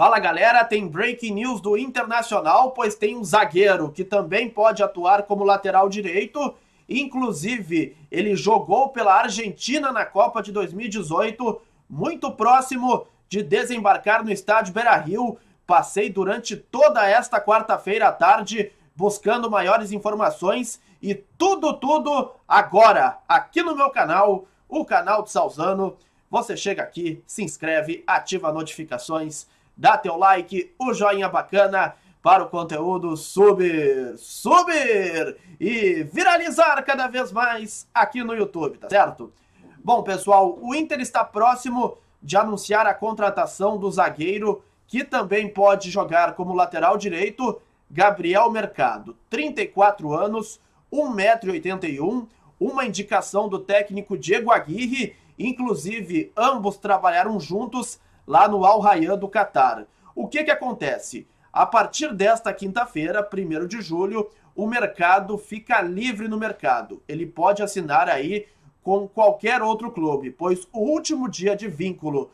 Fala galera, tem breaking news do Internacional, pois tem um zagueiro que também pode atuar como lateral direito. Inclusive, ele jogou pela Argentina na Copa de 2018, muito próximo de desembarcar no estádio Beira Rio. Passei durante toda esta quarta-feira à tarde buscando maiores informações e tudo, tudo agora, aqui no meu canal, o canal de Salzano. Você chega aqui, se inscreve, ativa notificações dá teu like, o joinha bacana para o conteúdo subir, subir e viralizar cada vez mais aqui no YouTube, tá certo? Bom, pessoal, o Inter está próximo de anunciar a contratação do zagueiro que também pode jogar como lateral direito, Gabriel Mercado, 34 anos, 1,81m, uma indicação do técnico Diego Aguirre, inclusive ambos trabalharam juntos lá no Al Rayyan do Catar. O que, que acontece? A partir desta quinta-feira, 1 de julho, o mercado fica livre no mercado. Ele pode assinar aí com qualquer outro clube, pois o último dia de vínculo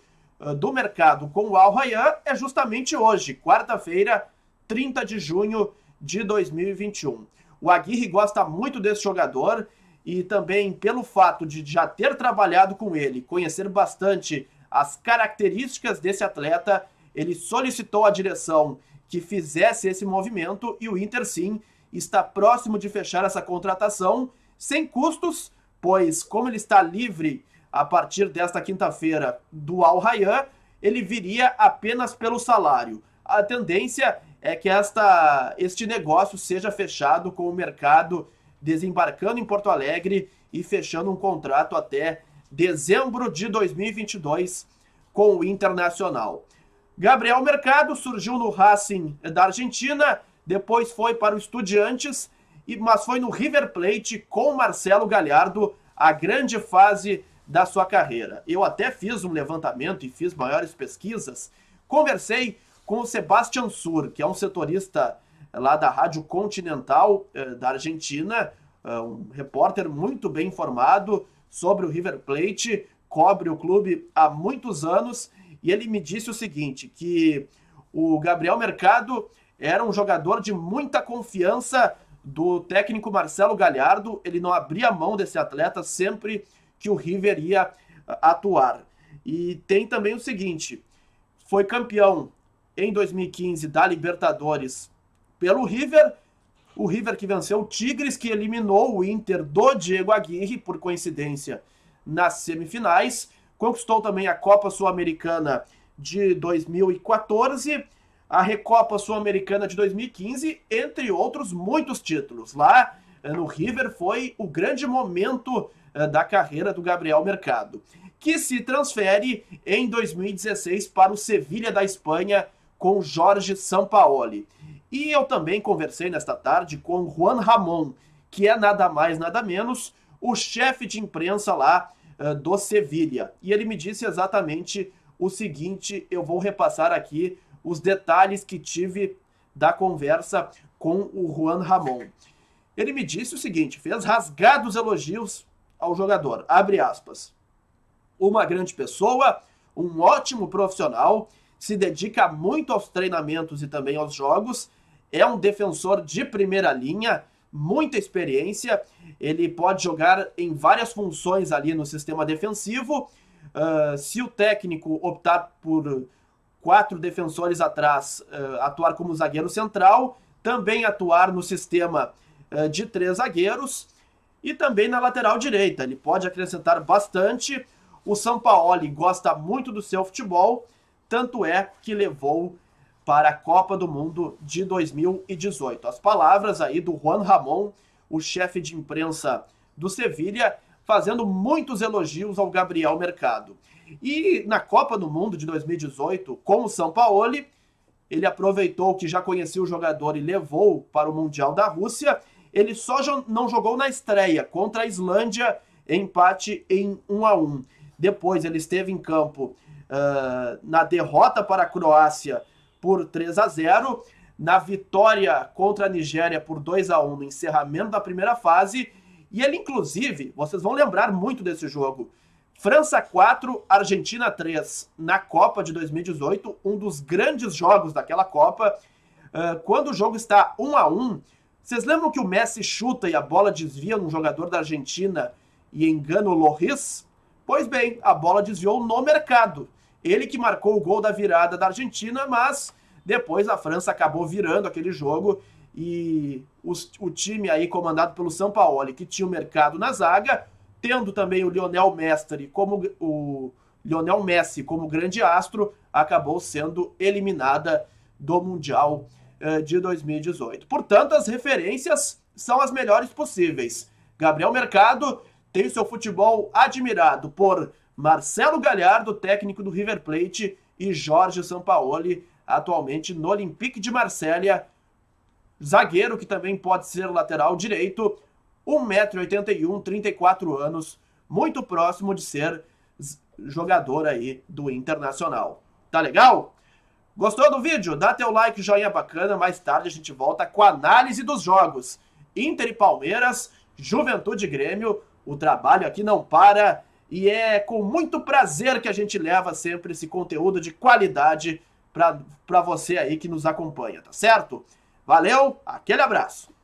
do mercado com o Al Rayyan é justamente hoje, quarta-feira, 30 de junho de 2021. O Aguirre gosta muito desse jogador e também pelo fato de já ter trabalhado com ele, conhecer bastante as características desse atleta. Ele solicitou à direção que fizesse esse movimento e o Inter sim está próximo de fechar essa contratação sem custos, pois como ele está livre a partir desta quinta-feira do Al Rayyan, ele viria apenas pelo salário. A tendência é que esta, este negócio seja fechado com o mercado desembarcando em Porto Alegre e fechando um contrato até dezembro de 2022 com o Internacional. Gabriel Mercado surgiu no Racing da Argentina, depois foi para o Estudiantes, mas foi no River Plate com Marcelo Galhardo a grande fase da sua carreira. Eu até fiz um levantamento e fiz maiores pesquisas. Conversei com o Sebastian Sur, que é um setorista eh, lá da Rádio Continental eh, da Argentina, eh, um repórter muito bem informado, sobre o River Plate, cobre o clube há muitos anos, e ele me disse o seguinte: que o Gabriel Mercado era um jogador de muita confiança do técnico Marcelo Galhardo, ele não abria mão desse atleta sempre que o River ia ah, atuar. E tem também o seguinte: foi campeão em 2015 da Libertadores pelo River o River que venceu o Tigres, que eliminou o Inter do Diego Aguirre, por coincidência, nas semifinais. Conquistou também a Copa Sul-Americana de 2014, a Recopa Sul-Americana de 2015, entre outros muitos títulos. Lá eh, no River foi o grande momento eh, da carreira do Gabriel Mercado, que se transfere em 2016 para o Sevilha da Espanha com Jorge Sampaoli. E eu também conversei nesta tarde com Juan Ramon, que é nada mais, nada menos, o chefe de imprensa lá uh, do Sevilha. E ele me disse exatamente o seguinte: eu vou repassar aqui os detalhes que tive da conversa com o Juan Ramon. Ele me disse o seguinte: fez rasgados elogios ao jogador. Abre aspas. Uma grande pessoa, um ótimo profissional se dedica muito aos treinamentos e também aos jogos, é um defensor de primeira linha, muita experiência, ele pode jogar em várias funções ali no sistema defensivo. Uh, se o técnico optar por quatro defensores atrás, uh, atuar como zagueiro central, também atuar no sistema uh, de três zagueiros e também na lateral direita. Ele pode acrescentar bastante. O São Paulo gosta muito do seu futebol tanto é que levou para a Copa do Mundo de 2018. As palavras aí do Juan Ramon, o chefe de imprensa do Sevilha, fazendo muitos elogios ao Gabriel Mercado. E na Copa do Mundo de 2018, com o São Paulo, ele aproveitou que já conhecia o jogador e levou para o Mundial da Rússia. Ele só não jogou na estreia contra a Islândia, empate em 1 a 1. Depois ele esteve em campo uh, na derrota para a Croácia por 3 a 0, na vitória contra a Nigéria por 2 a 1 no encerramento da primeira fase. E ele, inclusive, vocês vão lembrar muito desse jogo. França 4, Argentina 3 na Copa de 2018, um dos grandes jogos daquela Copa. Uh, quando o jogo está 1 a 1 vocês lembram que o Messi chuta e a bola desvia num jogador da Argentina e engana o Loris? Pois bem, a bola desviou no mercado. Ele que marcou o gol da virada da Argentina, mas depois a França acabou virando aquele jogo e os, o time aí comandado pelo São Paulo, que tinha o mercado na zaga, tendo também o Lionel Mestre como o Lionel Messi como grande astro, acabou sendo eliminada do Mundial eh, de 2018. Portanto, as referências são as melhores possíveis. Gabriel Mercado tem o seu futebol admirado por Marcelo Galhardo, técnico do River Plate, e Jorge Sampaoli, atualmente no Olympique de Marselha, zagueiro que também pode ser lateral direito, 1,81m, 34 anos, muito próximo de ser jogador aí do Internacional. Tá legal? Gostou do vídeo? Dá teu like, joinha bacana. Mais tarde a gente volta com a análise dos jogos. Inter e Palmeiras, Juventude e Grêmio. O trabalho aqui não para. E é com muito prazer que a gente leva sempre esse conteúdo de qualidade para você aí que nos acompanha, tá certo? Valeu, aquele abraço!